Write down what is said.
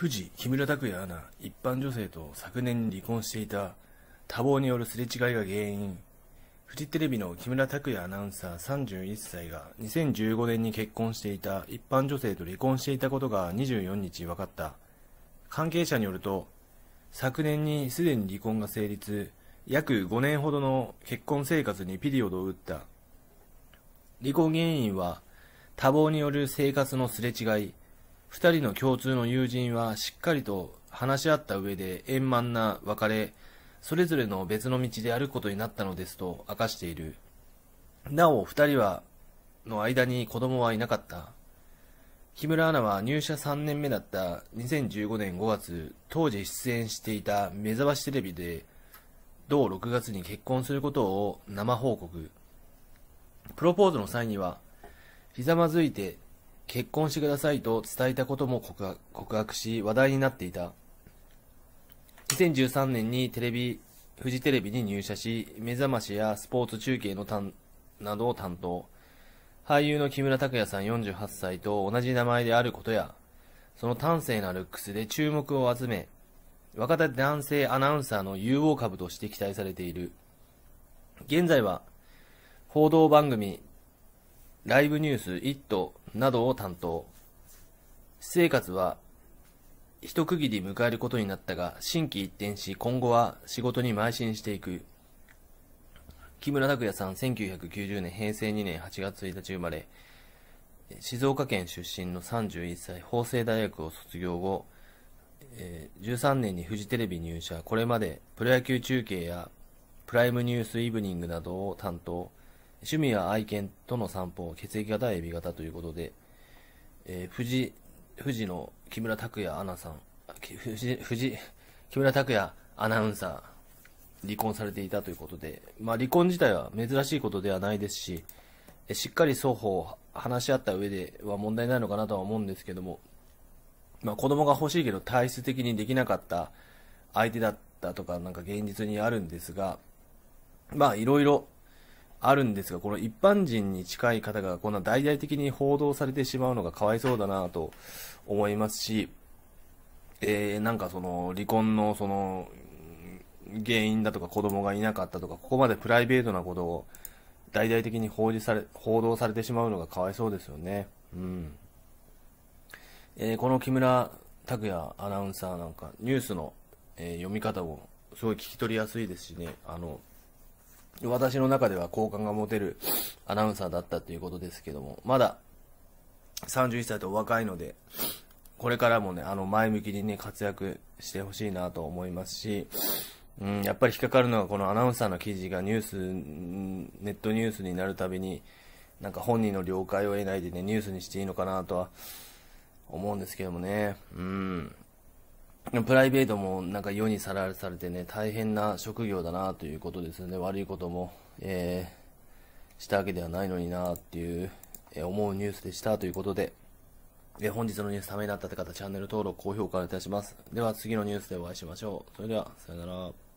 富士木村拓哉アナ一般女性と昨年離婚していた多忙によるすれ違いが原因フジテレビの木村拓哉アナウンサー31歳が2015年に結婚していた一般女性と離婚していたことが24日分かった関係者によると昨年にすでに離婚が成立約5年ほどの結婚生活にピリオドを打った離婚原因は多忙による生活のすれ違い2人の共通の友人はしっかりと話し合った上で円満な別れ、それぞれの別の道で歩くことになったのですと明かしている。なお、2人は、の間に子供はいなかった。木村アナは入社3年目だった2015年5月、当時出演していた目覚ましテレビで、同6月に結婚することを生報告。プロポーズの際には、ひざまずいて結婚してくださいと伝えたことも告白し話題になっていた2013年にテレビフジテレビに入社し目覚ましやスポーツ中継のたんなどを担当俳優の木村拓哉さん48歳と同じ名前であることやその端正なルックスで注目を集め若手男性アナウンサーの有望株として期待されている現在は報道番組ライブニュース、イットなどを担当。私生活は一区切り迎えることになったが、心機一転し、今後は仕事に邁進していく。木村拓哉さん、1990年、平成2年8月1日生まれ、静岡県出身の31歳、法政大学を卒業後、え13年にフジテレビ入社、これまでプロ野球中継やプライムニュースイブニングなどを担当、趣味は愛犬との散歩、血液型は AB 型ということで、えー、富士、富士の木村拓哉アナさん、富士、富士、木村拓哉アナウンサー、離婚されていたということで、まあ離婚自体は珍しいことではないですし、しっかり双方話し合った上では問題ないのかなとは思うんですけども、まあ子供が欲しいけど体質的にできなかった相手だったとかなんか現実にあるんですが、まあいろいろあるんですが、この一般人に近い方がこんな大々的に報道されてしまうのがかわいそうだなと思いますし、えー、なんかその離婚のその原因だとか子供がいなかったとか、ここまでプライベートなことを大々的に報じされ報道されてしまうのがかわいそうですよね。うんえー、この木村拓哉アナウンサーなんかニュースの、えー、読み方もすごい聞き取りやすいですしね、あの私の中では好感が持てるアナウンサーだったということですけども、まだ31歳と若いので、これからもね、あの、前向きにね、活躍してほしいなと思いますし、うん、やっぱり引っかかるのはこのアナウンサーの記事がニュース、ネットニュースになるたびに、なんか本人の了解を得ないでね、ニュースにしていいのかなとは思うんですけどもね、うん。プライベートもなんか世にさらされてね、大変な職業だなということですね。悪いことも、えー、したわけではないのになっていう、えー、思うニュースでしたということで、えー、本日のニュースためになったって方、チャンネル登録、高評価お願いいたします。では次のニュースでお会いしましょう。それでは、さよなら。